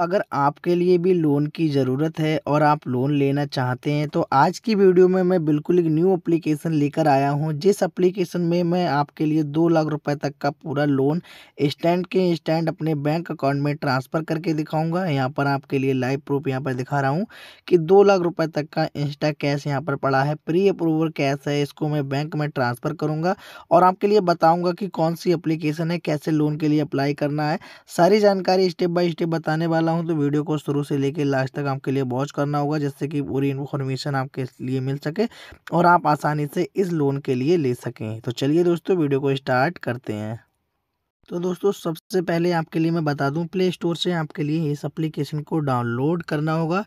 अगर आपके लिए भी लोन की ज़रूरत है और आप लोन लेना चाहते हैं तो आज की वीडियो में मैं बिल्कुल एक न्यू एप्लीकेशन लेकर आया हूं जिस एप्लीकेशन में मैं आपके लिए दो लाख रुपए तक का पूरा लोन स्टैंड के स्टैंड अपने बैंक अकाउंट में ट्रांसफ़र करके दिखाऊंगा यहां पर आपके लिए लाइव प्रूफ यहाँ पर दिखा रहा हूँ कि दो लाख रुपये तक का इंस्टा कैश यहाँ पर पड़ा है प्री अप्रूवल कैश है इसको मैं बैंक में ट्रांसफ़र करूँगा और आपके लिए बताऊँगा कि कौन सी अप्लीकेशन है कैसे लोन के लिए अप्लाई करना है सारी जानकारी स्टेप बाई स्टेप बताने वाला वाला हूँ तो वीडियो को शुरू से लेकर लास्ट तक आपके लिए वॉच करना होगा जिससे कि पूरी इन्फॉर्मेशन आपके लिए मिल सके और आप आसानी से इस लोन के लिए ले सकें तो चलिए दोस्तों वीडियो को स्टार्ट करते हैं तो दोस्तों सबसे पहले आपके लिए मैं बता दूं प्ले स्टोर से आपके लिए इस एप्लीकेशन को डाउनलोड करना होगा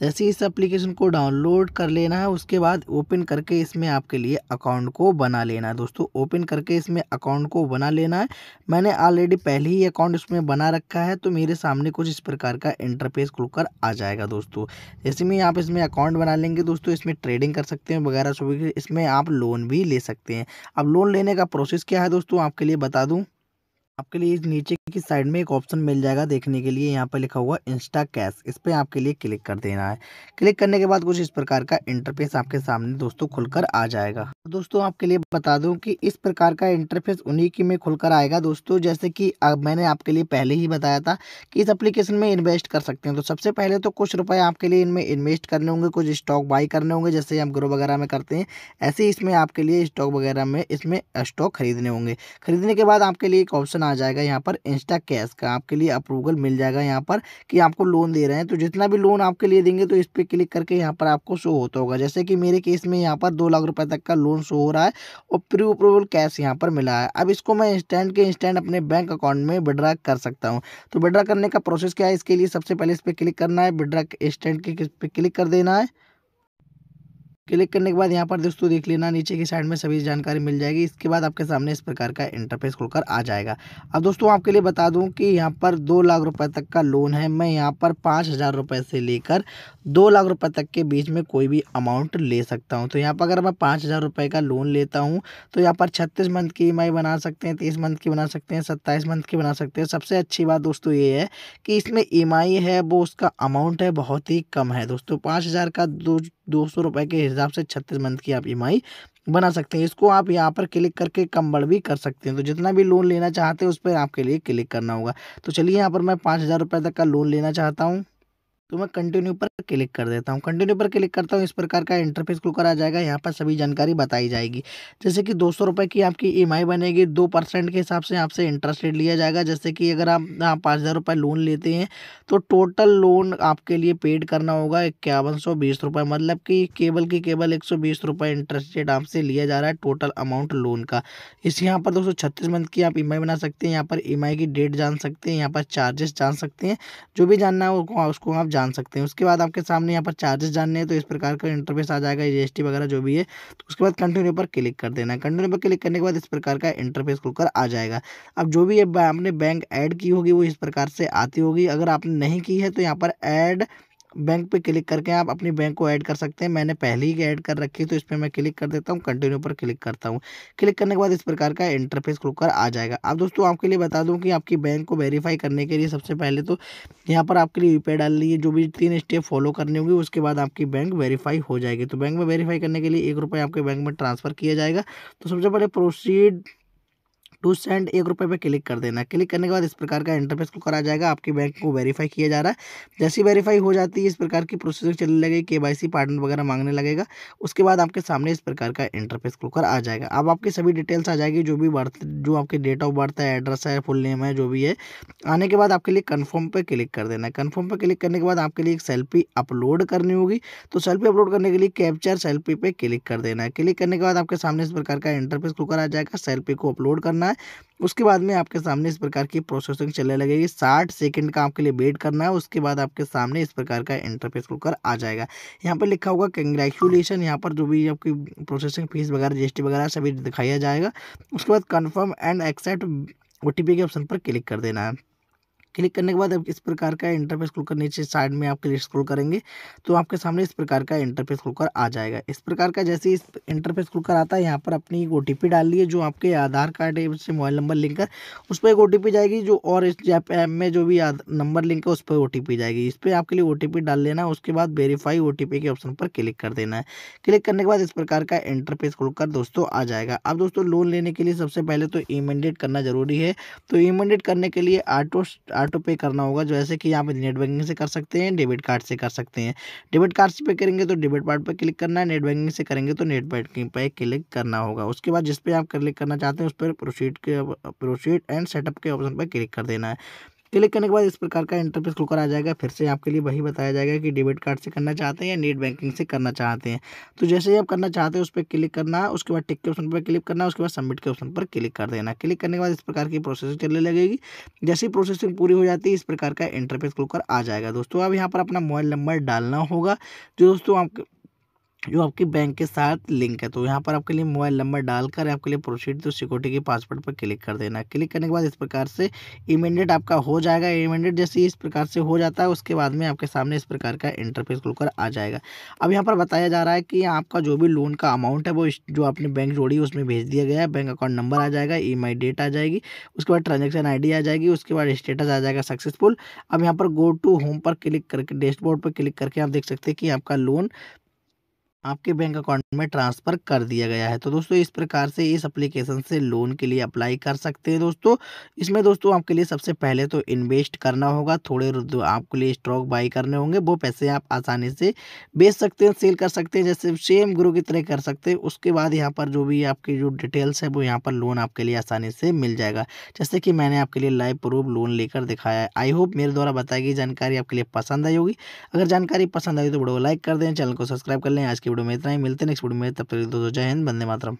जैसे इस एप्लीकेशन को डाउनलोड कर लेना है उसके बाद ओपन करके इसमें आपके लिए अकाउंट को बना लेना है दोस्तों ओपन करके इसमें अकाउंट को बना लेना है मैंने ऑलरेडी पहले ही अकाउंट इसमें बना रखा है तो मेरे सामने कुछ इस प्रकार का इंटरफेस खुलकर आ जाएगा दोस्तों जैसे में आप इसमें अकाउंट बना लेंगे दोस्तों इसमें ट्रेडिंग कर सकते हैं वगैरह सभी इसमें आप लोन भी ले सकते हैं अब लोन लेने का प्रोसेस क्या है दोस्तों आपके लिए बता दूँ आपके लिए नीचे की साइड में एक ऑप्शन मिल जाएगा देखने के लिए यहाँ पर लिखा हुआ इंस्टा कैश इस पर आपके लिए क्लिक कर देना है क्लिक करने के बाद कुछ इस प्रकार का इंटरफेस आपके सामने दोस्तों खुलकर आ जाएगा दोस्तों आपके लिए बता दूं कि इस प्रकार का इंटरफेस उन्हीं की में खुलकर आएगा दोस्तों जैसे कि मैंने आपके लिए पहले ही बताया था कि इस एप्लीकेशन में इन्वेस्ट कर सकते हैं तो सबसे पहले तो कुछ रुपए आपके लिए इनमें इन्वेस्ट करने होंगे कुछ स्टॉक बाई करने होंगे जैसे हम ग्रो वगैरह में करते हैं ऐसे इसमें आपके लिए स्टॉक वगैरह में इसमें स्टॉक खरीदने होंगे खरीदने के बाद आपके लिए एक ऑप्शन आ जाएगा यहाँ पर इंस्टा कैश का आपके लिए अप्रूवल मिल जाएगा यहाँ पर कि आपको लोन दे रहे हैं तो जितना भी लोन आपके लिए देंगे तो इस पर क्लिक करके यहाँ पर आपको शो होता होगा जैसे कि मेरे केस में यहाँ पर दो लाख रुपये तक का लोन शो हो रहा है और प्री अप्रूवल कैश यहाँ पर मिला है अब इसको मैं इंस्टेंट के इंस्टेंट अपने बैंक अकाउंट में विड्रा कर सकता हूँ तो विड्रा करने का प्रोसेस क्या है इसके लिए सबसे पहले इस पर क्लिक करना है विड्रा इंस्टेंट के इस पर क्लिक कर देना है क्लिक करने के बाद यहाँ पर दोस्तों देख लेना नीचे की साइड में सभी जानकारी मिल जाएगी इसके बाद आपके सामने इस प्रकार का इंटरफेस खुलकर आ जाएगा अब दोस्तों आपके लिए बता दूं कि यहाँ पर दो लाख रुपए तक का लोन है मैं यहाँ पर पाँच हज़ार रुपये से लेकर दो लाख रुपए तक के बीच में कोई भी अमाउंट ले सकता हूँ तो यहाँ पर अगर मैं पाँच हज़ार रुपये का लोन लेता हूँ तो यहाँ पर छत्तीस मंथ की ई e बना सकते हैं तीस मंथ की बना सकते हैं सत्ताईस मंथ की बना सकते हैं सबसे अच्छी बात दोस्तों ये है कि इसमें ई e है वो उसका अमाउंट है बहुत ही कम है दोस्तों पाँच का दो दो सौ रुपये के हिसाब से छत्तीस मंथ की आप ई e बना सकते हैं इसको आप यहाँ पर क्लिक करके कम बढ़ भी कर सकते हैं तो जितना भी लोन लेना चाहते हैं उस पर आपके लिए क्लिक करना होगा तो चलिए यहाँ पर मैं पाँच हज़ार रुपये तक का लोन लेना चाहता हूँ तो मैं कंटिन्यू पर क्लिक कर देता हूँ कंटिन्यू पर क्लिक करता हूँ इस प्रकार का इंटरफेस कर आ जाएगा यहाँ पर सभी जानकारी बताई जाएगी जैसे कि दो सौ की आपकी ई e बनेगी दो परसेंट के हिसाब से आपसे इंटरेस्ट रेट लिया जाएगा जैसे कि अगर आप पाँच हज़ार रुपये लोन लेते हैं तो टोटल लोन आपके लिए पेड करना होगा इक्यावन सौ बीस रुपये मतलब कि केबल की केवल एक सौ बीस रुपये इंटरेस्ट रेट आपसे लिया जा रहा है टोटल अमाउंट लोन का इस यहाँ पर दोस्तों छत्तीस मंथ की आप ई e बना सकते हैं यहाँ पर ई e की डेट जान सकते हैं यहाँ पर चार्जेस जान सकते हैं जो भी जानना है उसको आप जान सकते हैं उसके बाद आपके सामने यहाँ पर चार्जेस जानने हैं तो इस प्रकार का इंटरफेस आ जाएगा जी e वगैरह जो भी है तो उसके बाद कंटिन्यू पर क्लिक कर देना है कंटिन्यू पर क्लिक करने के बाद इस प्रकार का इंटरफेस खुलकर आ जाएगा अब जो भी आपने बैंक ऐड की होगी वो इस प्रकार से आती होगी अगर आपने नहीं की है तो यहाँ पर ऐड बैंक पे क्लिक करके आप अपनी बैंक को ऐड कर सकते हैं मैंने पहले ही ऐड कर रखी है तो इस पर मैं क्लिक कर देता हूँ कंटिन्यू पर क्लिक करता हूँ क्लिक करने के बाद इस प्रकार का इंटरफेस खुलकर आ जाएगा अब दोस्तों आपके लिए बता दूँ कि आपकी बैंक को वेरीफाई करने के लिए सबसे पहले तो यहाँ पर आपके लिए यूपीआई डाल है जो भी तीन स्टेप फॉलो करनी होगी उसके बाद आपकी बैंक वेरीफाई हो जाएगी तो बैंक में वेरीफाई करने के लिए एक रुपये आपके बैंक में ट्रांसफ़र किया जाएगा तो सबसे पहले प्रोसीड टू सेंड एक रुपये पर क्लिक कर देना क्लिक करने के बाद इस प्रकार का इंटरफेस को करा जाएगा आपके बैंक को वेरीफाई किया जा रहा है जैसी वेरीफाई हो जाती है इस प्रकार की प्रोसेसिंग चलने लगेगी के वाई सी पार्टनर वगैरह मांगने लगेगा उसके बाद आपके सामने इस प्रकार का इंटरफेस खुलकर आ जाएगा अब आपकी सभी डिटेल्स आ जाएगी जो भी बर्थ जो आपकी डेट ऑफ बर्थ है एड्रेस है फुल नेम है जो भी है आने के बाद आपके लिए कन्फर्म पर क्लिक कर देना कन्फर्म पर क्लिक करने के बाद आपके लिए एक सेल्फी अपलोड करनी होगी तो सेल्फी अपलोड करने के लिए कैप्चर सेल्फी पर क्लिक कर देना है क्लिक करने के बाद आपके सामने इस प्रकार का इंटरफेस खुलकर आ जाएगा सेल्फी को अपलोड करना है उसके बाद में आपके सामने इस प्रकार की प्रोसेसिंग चलने लगेगी साठ सेकंड का आपके लिए वेट करना है उसके बाद आपके सामने इस प्रकार का इंटरफेस खुलकर आ जाएगा यहाँ पर लिखा होगा कंग्रेचुलेशन यहाँ पर जो भी आपकी प्रोसेसिंग फीस वगैरह जी वगैरह सभी दिखाया जाएगा उसके बाद कन्फर्म एंड एक्सेप्ट ओ के ऑप्शन पर क्लिक कर देना है क्लिक करने के बाद आप इस प्रकार का इंटरफेस खुलकर नीचे साइड में आप क्लिक स्क्रोल करेंगे तो आपके सामने इस प्रकार का इंटरफेस खुलकर आ जाएगा इस प्रकार का जैसे इस इंटरफेस खुलकर आता है यहाँ पर अपनी एक ओ डाल दी है जो आपके आधार कार्ड से मोबाइल नंबर लिंक कर उस पर एक ओ जाएगी जो और इस ऐप में जो भी नंबर लिंक है उस पर ओ जाएगी इस पर आपके लिए ओ डाल लेना उसके बाद वेरीफाई ओ के ऑप्शन पर क्लिक कर देना है क्लिक करने के बाद इस प्रकार का इंटरफेस खुलकर दोस्तों आ जाएगा अब दोस्तों लोन लेने के लिए सबसे पहले तो ई करना जरूरी है तो ई करने के लिए आटो कार्ड तो पे करना होगा जैसे कि यहाँ पे नेट बैंकिंग से कर सकते हैं डेबिट कार्ड से कर सकते हैं डेबिट कार्ड से पे करेंगे तो डेबिट कार्ड पर क्लिक करना है नेट बैंकिंग से करेंगे तो नेट बैंकिंग पर क्लिक करना होगा उसके बाद जिस पे आप क्लिक करना चाहते हैं उस पर प्रोसीड के प्रोसीड एंड सेटअप के ऑप्शन पर क्लिक कर देना है क्लिक करने के बाद इस प्रकार का इंटरफेस खुलकर आ जाएगा फिर से आपके लिए वही बताया जाएगा कि डेबिट कार्ड से करना चाहते हैं या नेट बैंकिंग से करना चाहते हैं तो जैसे ही आप करना चाहते हैं उस पर क्लिक करना उसके बाद टिक के ऑप्शन पर क्लिक करना उसके बाद सबमिट के ऑप्शन पर क्लिक कर देना क्लिक करने के बाद इस प्रकार की प्रोसेसिंग चलने लगेगी जैसे ही प्रोसेसिंग पूरी हो जाती है इस प्रकार का इंटरफेस खुलकर आ जाएगा दोस्तों अब यहाँ पर अपना मोबाइल नंबर डालना होगा जो दोस्तों आप जो आपके बैंक के साथ लिंक है तो यहाँ पर आपके लिए मोबाइल नंबर डालकर आपके लिए प्रोसीड तो सिक्योरिटी के पासवर्ड पर क्लिक कर देना क्लिक करने के बाद इस प्रकार से इमेंडेट आपका हो जाएगा इमेंडेट जैसे इस प्रकार से हो जाता है उसके बाद में आपके सामने इस प्रकार का इंटरफेस खुलकर आ जाएगा अब यहाँ पर बताया जा रहा है कि आपका जो भी लोन का अमाउंट है वो जो आपने बैंक जोड़ी उसमें भेज दिया गया है बैंक अकाउंट नंबर आ जाएगा ई डेट आ जाएगी उसके बाद ट्रांजेक्शन आई आ जाएगी उसके बाद स्टेटस आ जाएगा सक्सेसफुल अब यहाँ पर गो टू होम पर क्लिक करके डैशबोर्ड पर क्लिक करके आप देख सकते हैं कि आपका लोन आपके बैंक अकाउंट में ट्रांसफ़र कर दिया गया है तो दोस्तों इस प्रकार से इस अप्लीकेशन से लोन के लिए अप्लाई कर सकते हैं दोस्तों इसमें दोस्तों आपके लिए सबसे पहले तो इन्वेस्ट करना होगा थोड़े आपके लिए स्टॉक बाई करने होंगे वो पैसे आप आसानी से बेच सकते हैं सेल कर सकते हैं जैसे सेम ग्रो की तरह कर सकते हैं उसके बाद यहाँ पर जो भी आपकी जो डिटेल्स है वो यहाँ पर लोन आपके लिए आसानी से मिल जाएगा जैसे कि मैंने आपके लिए लाइव प्रूफ लोन लेकर दिखाया है आई होप मेरे द्वारा बताई गई जानकारी आपके लिए पसंद आई होगी अगर जानकारी पसंद आई तो वीडियो को लाइक कर दें चैनल को सब्सक्राइब कर लें आज की वीडियो में इतना ही मिलते हैं नेक्स्ट वीडियो में तब तक दोस्तों जय हिंद बंदे मातरम